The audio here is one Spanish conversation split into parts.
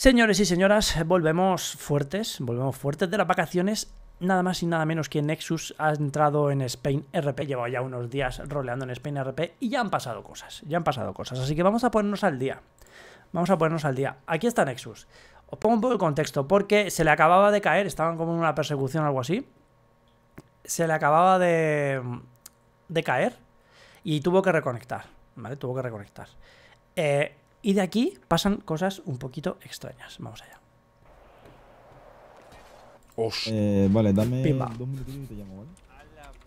Señores y señoras, volvemos fuertes, volvemos fuertes de las vacaciones. Nada más y nada menos que Nexus ha entrado en Spain RP, lleva ya unos días roleando en Spain RP y ya han pasado cosas, ya han pasado cosas. Así que vamos a ponernos al día. Vamos a ponernos al día. Aquí está Nexus. Os pongo un poco de contexto, porque se le acababa de caer, estaban como en una persecución o algo así. Se le acababa de, de caer y tuvo que reconectar, ¿vale? Tuvo que reconectar. Eh, y de aquí pasan cosas un poquito extrañas. Vamos allá. Eh, vale, dame dos minutitos y te llamo, ¿vale? A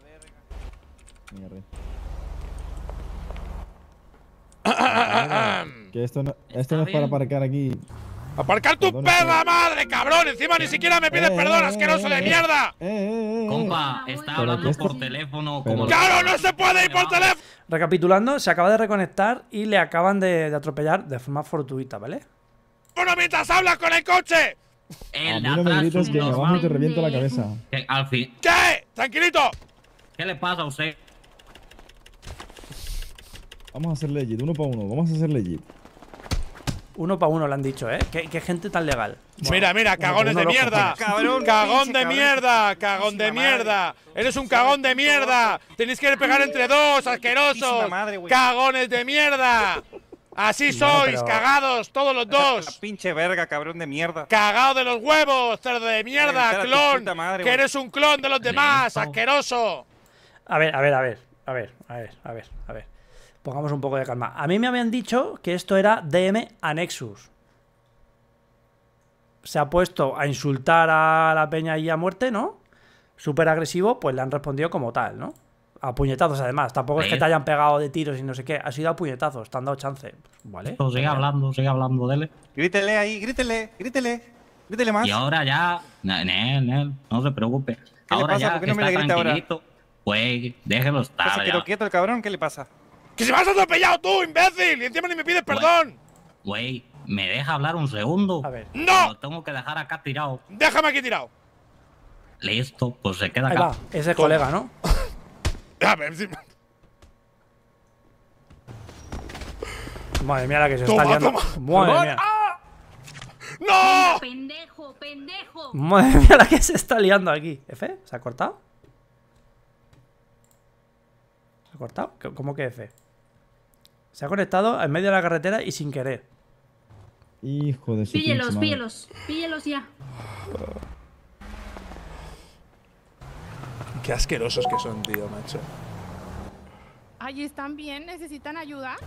la verga. que esto no, esto no es para aparcar aquí. ¡Aparcar tu Perdona, madre, cabrón! Encima ni siquiera me pides eh, perdón, eh, asqueroso de eh, mierda. Compa, está hablando por teléfono. Como ¡Claro, no se puede ir por teléfono! Recapitulando, se acaba de reconectar y le acaban de, atropellar de forma fortuita, ¿vale? ¡Bueno, mientras hablas con el coche! El a mí no que te reviento la cabeza. al fin. ¿Qué? ¡Tranquilito! ¿Qué le pasa a usted? Vamos a hacer legit, uno para uno. Vamos a hacer legit. Uno para uno lo han dicho, ¿eh? ¿Qué, gente tan legal? mira, mira, cagones de mierda. cagón de mierda, cagón de mierda. Eres un cagón de mierda. Tenéis que pegar entre dos, asqueroso. Cagones de mierda. Así sois, cagados, todos los dos. Pinche verga, cabrón de mierda. Cagado de los huevos, cerdo de mierda, clon. que eres un clon de los demás, asqueroso. A ver, a ver, a ver, a ver, a ver, a ver, a ver. Pongamos un poco de calma. A mí me habían dicho que esto era DM a Nexus. Se ha puesto a insultar a la peña y a muerte, ¿no? Súper agresivo, pues le han respondido como tal, ¿no? A puñetazos, además. Tampoco es que te hayan pegado de tiros y no sé qué. Ha sido a puñetazos, te han dado chance. vale. sigue hablando, sigue hablando, dele. Grítele ahí, grítele, grítele. Grítele más. Y ahora ya. No, no se preocupe. ¿Qué ahora le pasa? ya, ¿Por qué no me le grita ahora? Pues déjelo estar. Se quieto el cabrón, ¿qué le pasa? ¡Que si has atropellado tú, imbécil! Y encima ni me pides perdón. Güey, ¿me deja hablar un segundo? A ver. ¡No! Lo tengo que dejar acá tirado. Déjame aquí tirado. Listo, pues se queda acá. Ese colega, ¿no? A ver, si... Madre mía la que se está liando. Toma. Madre mía. ¡Ah! ¡No! ¡Pendejo, pendejo! Madre mía la que se está liando aquí. ¿F? ¿Se ha cortado? ¿Se ha cortado? ¿Cómo que F? Se ha conectado en medio de la carretera y sin querer. Hijo de su Píllelos, píllelos, píllelos ya. Qué asquerosos que son, tío, macho. Ay, ¿están bien? ¿Necesitan ayuda?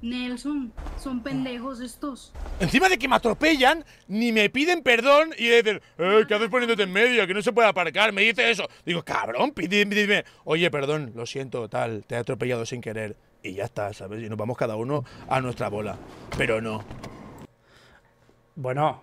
Nelson, son pendejos estos. Encima de que me atropellan, ni me piden perdón y dicen, eh, ¿qué haces poniéndote en medio? Que no se puede aparcar, me dice eso. Digo, cabrón, pídeme, pídeme. Oye, perdón, lo siento, tal, te he atropellado sin querer y ya está, ¿sabes? Y nos vamos cada uno a nuestra bola. Pero no. Bueno,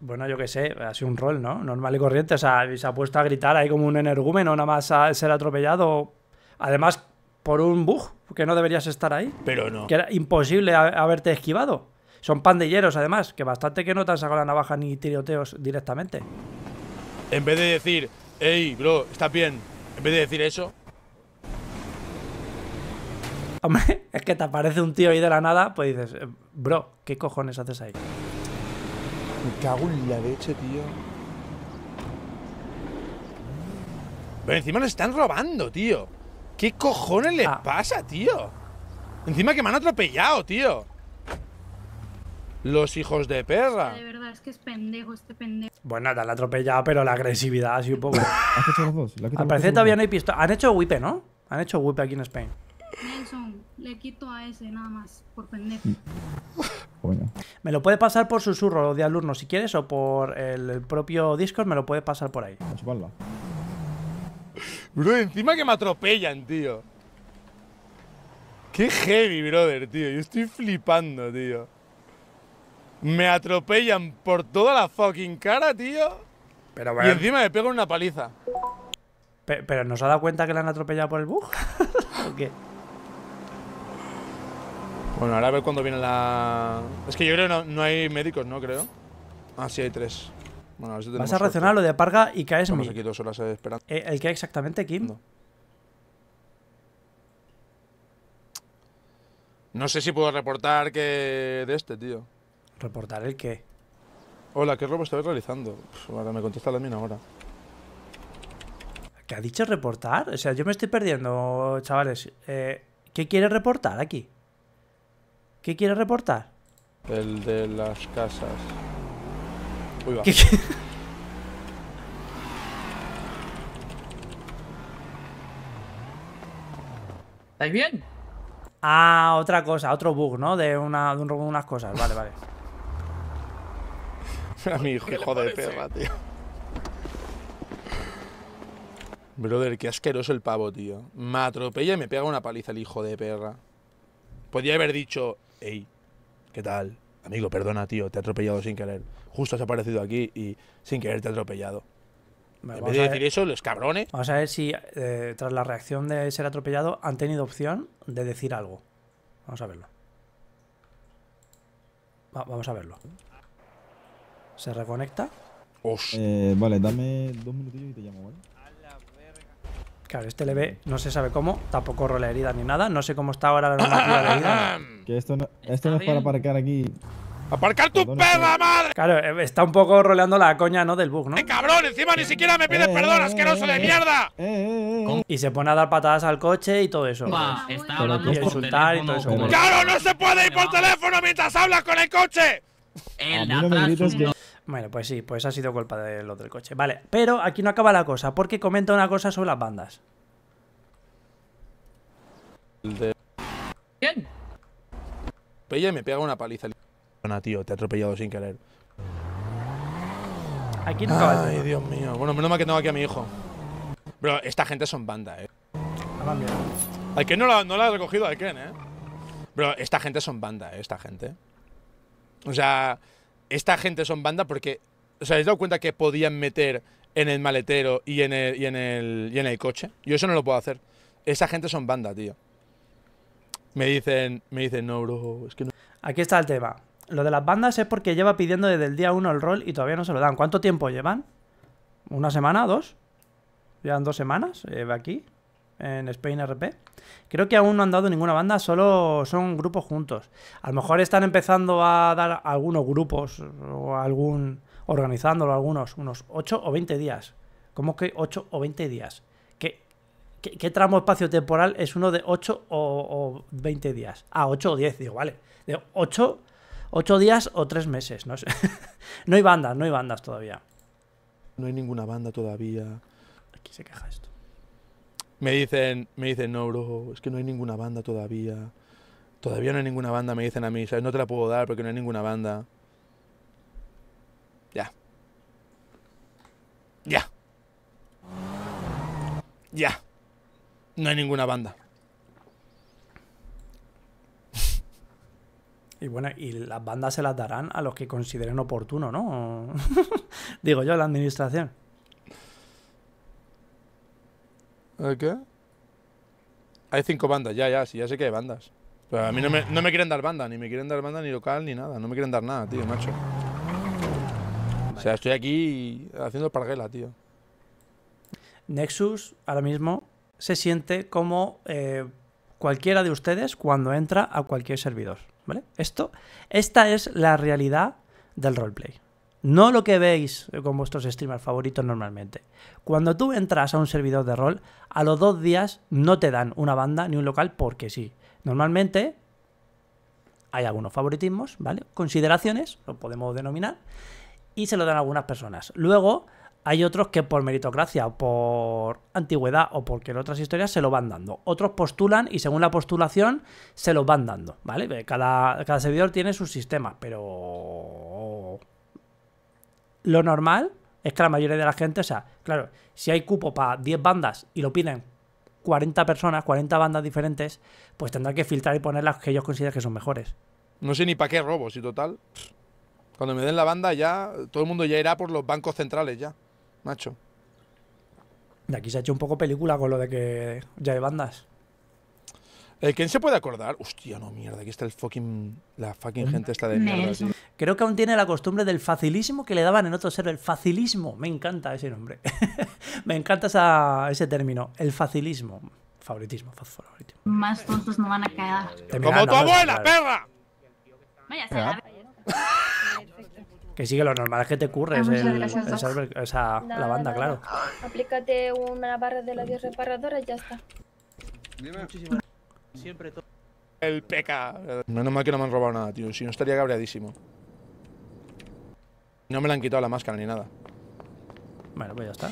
bueno, yo qué sé, ha sido un rol, ¿no? Normal y corriente, o sea, se ha puesto a gritar ahí como un energúmeno, nada más a ser atropellado. Además, por un bug, que no deberías estar ahí. Pero no. Que era imposible haberte esquivado. Son pandilleros, además, que bastante que no te han sacado la navaja ni tiroteos directamente. En vez de decir, hey, bro, estás bien, en vez de decir eso, es que te aparece un tío ahí de la nada, pues dices, eh, bro, ¿qué cojones haces ahí? Me cago en la leche, tío. Pero encima lo están robando, tío. ¿Qué cojones le ah. pasa, tío? Encima que me han atropellado, tío. Los hijos de perra. De verdad, es que es pendejo este pendejo. Bueno, te han atropellado, pero la agresividad así un poco. Al todavía no hay pistola. Han hecho whip, ¿no? Han hecho whip aquí en Spain le quito a ese nada más, por pendejo. Mm. Me lo puede pasar por susurro de alumno si quieres o por el propio Discord, me lo puede pasar por ahí. Bro, encima que me atropellan, tío. Qué heavy, brother, tío. Yo estoy flipando, tío. Me atropellan por toda la fucking cara, tío. Pero Y encima me pego una paliza. ¿Pero, pero nos ha dado cuenta que la han atropellado por el bug? ¿O qué? Bueno, ahora a ver cuándo viene la... Es que yo creo que no, hay médicos, ¿no? Creo. Ah, sí, hay tres. Bueno, a ver si Vas a racionar lo de aparga y caes Estamos dos eh, esperando. Eh, ¿El, qué exactamente, Kim? No. sé si puedo reportar que... de este, tío. ¿Reportar el qué? Hola, ¿qué robo estoy realizando? Pff, ahora me contesta la mina ahora. ¿Qué ha dicho reportar? O sea, yo me estoy perdiendo, chavales. Eh, ¿Qué quiere reportar aquí? ¿Qué quieres reportar? El de las casas. Uy, va. ¿Qué, estáis bien? Ah, otra cosa, otro bug, ¿no? De, una, de unas cosas, vale, vale. A mi hijo de perra, tío. Brother, qué asqueroso el pavo, tío. Me atropella y me pega una paliza el hijo de perra. Podría haber dicho, hey, ¿qué tal? Amigo, perdona, tío, te he atropellado sin querer. Justo has aparecido aquí y sin querer te he atropellado. me en vez de decir eso, los cabrones. Vamos a ver si eh, tras la reacción de ser atropellado han tenido opción de decir algo. Vamos a verlo. vamos a verlo. ¿Se reconecta? Eh, vale, dame dos minutillos y te llamo, ¿vale? Claro, este le ve, no se sabe cómo, tampoco rola herida ni nada. No sé cómo está ahora la normativa de herida. Que esto no, es para aparcar aquí. ¡Aparcar tu perra madre! Claro, eh, está un poco roleando la coña, ¿no? Del bug, ¿no? ¡Eh, cabrón! Encima ni eh, siquiera me pide eh, perdón, asqueroso de mierda. y se pone a dar patadas al coche y todo eso. y insultar y todo eso. ¡Claro, no se puede ir por teléfono mientras hablas con el coche! Bueno, pues sí, pues ha sido culpa de los del coche. Vale, pero aquí no acaba la cosa, porque comenta una cosa sobre las bandas. ¿Quién? Pella me pega una paliza. Bueno, tío, te he atropellado sin querer. Aquí no acaba Ay, Dios mío. Bueno, menos mal que tengo aquí a mi hijo. Bro, esta gente son banda, eh. Ah, al que no la, no la ha recogido al eh. Bro, esta gente son banda, eh, esta gente. O sea, esta gente son banda porque, o sea, ¿habéis dado cuenta que podían meter en el maletero y en el, en el, y en el coche? Yo eso no lo puedo hacer. Esa gente son banda, tío. Me dicen, me dicen, no, bro, es que no. Aquí está el tema. Lo de las bandas es porque lleva pidiendo desde el día uno el rol y todavía no se lo dan. ¿Cuánto tiempo llevan? ¿Una semana? ¿Dos? ¿Llevan dos semanas eh, aquí? en Spain RP. Creo que aún no han dado ninguna banda, solo son grupos juntos. A lo mejor están empezando a dar algunos grupos o algún organizándolo algunos, unos 8 o 20 días. ¿Cómo que 8 o 20 días? ¿Qué, qué, tramo espacio-temporal es uno de 8 o, 20 días? Ah, 8 o 10, digo, vale. De 8, 8 días o 3 meses, no sé. no hay bandas, no hay bandas todavía. No hay ninguna banda todavía. Aquí se queja esto me dicen, me dicen, no, bro, es que no hay ninguna banda todavía. Todavía no hay ninguna banda, me dicen a mí, ¿sabes? No te la puedo dar porque no hay ninguna banda. Ya. Ya. Ya. No hay ninguna banda. Y bueno, y las bandas se las darán a los que consideren oportuno, ¿no? Digo yo, la administración. ¿Qué? Hay cinco bandas, ya, ya, sí, ya sé que hay bandas. a mí no me, quieren dar banda, ni me quieren dar banda ni local ni nada, no me quieren dar nada, tío, macho. O sea, estoy aquí haciendo parguela, tío. Nexus ahora mismo se siente como eh, cualquiera de ustedes cuando entra a cualquier servidor, ¿vale? Esto, esta es la realidad del roleplay. No lo que veis con vuestros streamers favoritos normalmente. Cuando tú entras a un servidor de rol, a los dos días no te dan una banda ni un local porque sí. Normalmente hay algunos favoritismos, ¿vale? Consideraciones, lo podemos denominar, y se lo dan algunas personas. Luego hay otros que por meritocracia, o por antigüedad o porque en otras historias se lo van dando. Otros postulan y según la postulación se los van dando, ¿vale? Cada, cada servidor tiene sus sistemas, pero lo normal es que la mayoría de la gente, o sea, claro, si hay cupo para 10 bandas y lo piden 40 personas, 40 bandas diferentes, pues tendrán que filtrar y poner las que ellos consideren que son mejores. No sé ni para qué robo, si total. Cuando me den la banda ya, todo el mundo ya irá por los bancos centrales ya, macho. De aquí se ha hecho un poco película con lo de que ya hay bandas. Eh, ¿Quién se puede acordar? Hostia, no, mierda, aquí está el fucking. La fucking mm. gente está de mierda. Creo que aún tiene la costumbre del facilismo que le daban en otro ser. El facilismo. Me encanta ese nombre. Me encanta esa, ese término. El facilismo. Favoritismo, favoritismo. Más tontos no van a quedar. ¡Como tu abuela, perra! Vaya, se Que sigue lo normal, que te curres esa, la banda, claro. Aplícate una barra de la 10 reparadora y ya está. Muchísimas Siempre todo. El peca. Menos mal que no me han robado nada, tío. Si no estaría cabreadísimo. No me la han quitado la máscara ni nada. Bueno, pues ya está.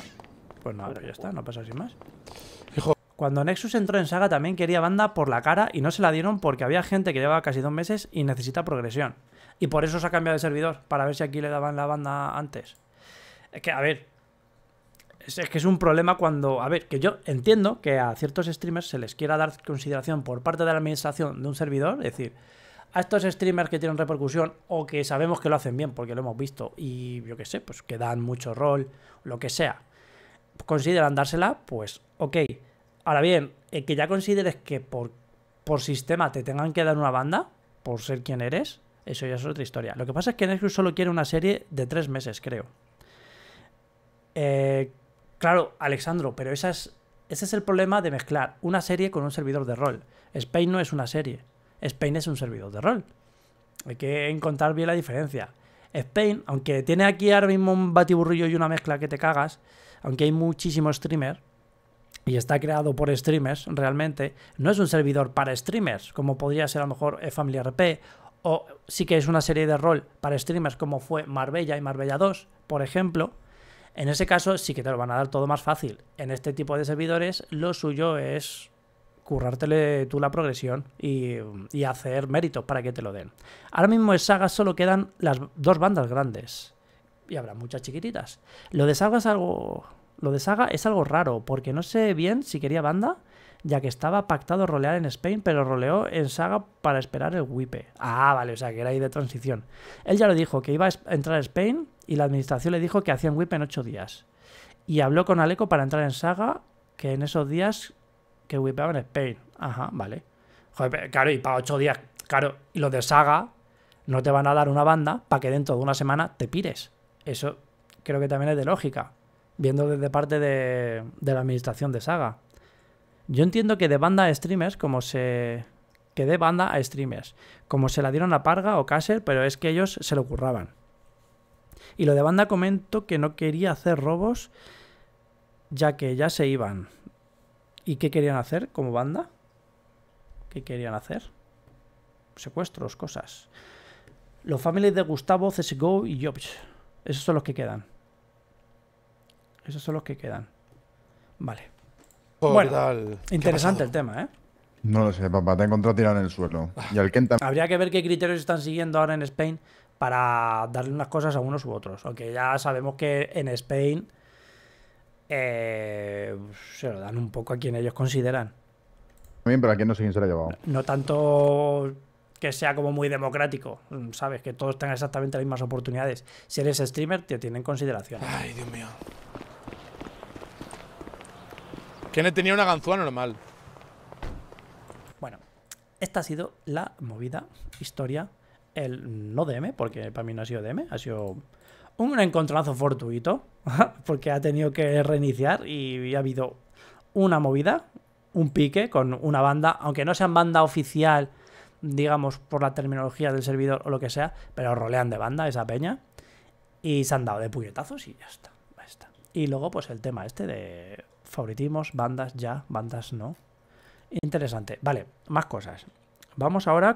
Pues nada, ya está, no pasa sin más. Hijo. Cuando Nexus entró en saga también quería banda por la cara y no se la dieron porque había gente que llevaba casi dos meses y necesita progresión. Y por eso se ha cambiado de servidor, para ver si aquí le daban la banda antes. Es que, a ver, es, que es un problema cuando, a ver, que yo entiendo que a ciertos streamers se les quiera dar consideración por parte de la administración de un servidor, es decir, a estos streamers que tienen repercusión o que sabemos que lo hacen bien porque lo hemos visto y yo qué sé, pues que dan mucho rol, lo que sea, consideran dársela, pues ok. Ahora bien, el eh, que ya consideres que por, por sistema te tengan que dar una banda, por ser quien eres, eso ya es otra historia. Lo que pasa es que Netflix solo quiere una serie de tres meses, creo. Eh, Claro, Alexandro, pero es, ese es el problema de mezclar una serie con un servidor de rol. Spain no es una serie. Spain es un servidor de rol. Hay que encontrar bien la diferencia. Spain, aunque tiene aquí ahora mismo un batiburrillo y una mezcla que te cagas, aunque hay muchísimos streamers y está creado por streamers realmente, no es un servidor para streamers, como podría ser a lo mejor eh, Family RP, o sí que es una serie de rol para streamers como fue Marbella y Marbella 2, por ejemplo en ese caso sí que te lo van a dar todo más fácil. En este tipo de servidores lo suyo es currártele tú la progresión y, hacer méritos para que te lo den. Ahora mismo en Saga solo quedan las dos bandas grandes y habrá muchas chiquititas. Lo de es algo lo de saga es algo raro porque no sé bien si quería banda ya que estaba pactado rolear en Spain, pero roleó en Saga para esperar el Wipe. Ah, vale, o sea, que era ahí de transición. Él ya lo dijo, que iba a entrar a Spain y la administración le dijo que hacían Wipe en ocho días. Y habló con Aleco para entrar en Saga, que en esos días que wipeaba en Spain. Ajá, vale. Joder, claro, y para ocho días, claro, y los de Saga no te van a dar una banda para que dentro de una semana te pires. Eso creo que también es de lógica, viendo desde parte de la administración de Saga. Yo entiendo que de banda a streamers, como se. que de banda a streamers, como se la dieron a Parga o Caser, pero es que ellos se lo curraban. Y lo de banda comento que no quería hacer robos, ya que ya se iban. ¿Y qué querían hacer como banda? ¿Qué querían hacer? Secuestros, cosas. Los families de Gustavo, CSGO y Jobs. Esos son los que quedan. Esos son los que quedan. Vale bueno, interesante el tema, ¿eh? No lo sé, papá, te encontró tirado en el suelo. Ah. Habría que ver qué criterios están siguiendo ahora en Spain para darle unas cosas a unos u otros. Aunque ya sabemos que en Spain eh, se lo dan un poco a quien ellos consideran. Bien, pero a quien no sé quién se lo ha llevado. No tanto que sea como muy democrático, ¿sabes? Que todos tengan exactamente las mismas oportunidades. Si eres streamer, te tienen consideración. Ay, Dios mío. Kenneth tenía una ganzúa normal. Bueno, esta ha sido la movida, historia, el no DM, porque para mí no ha sido DM, ha sido un encontronazo fortuito, porque ha tenido que reiniciar y ha habido una movida, un pique con una banda, aunque no sean banda oficial, digamos, por la terminología del servidor o lo que sea, pero rolean de banda esa peña y se han dado de puñetazos y ya está. Ya está. Y luego, pues el tema este de favoritimos bandas ya, bandas no. Interesante. Vale, más cosas. Vamos ahora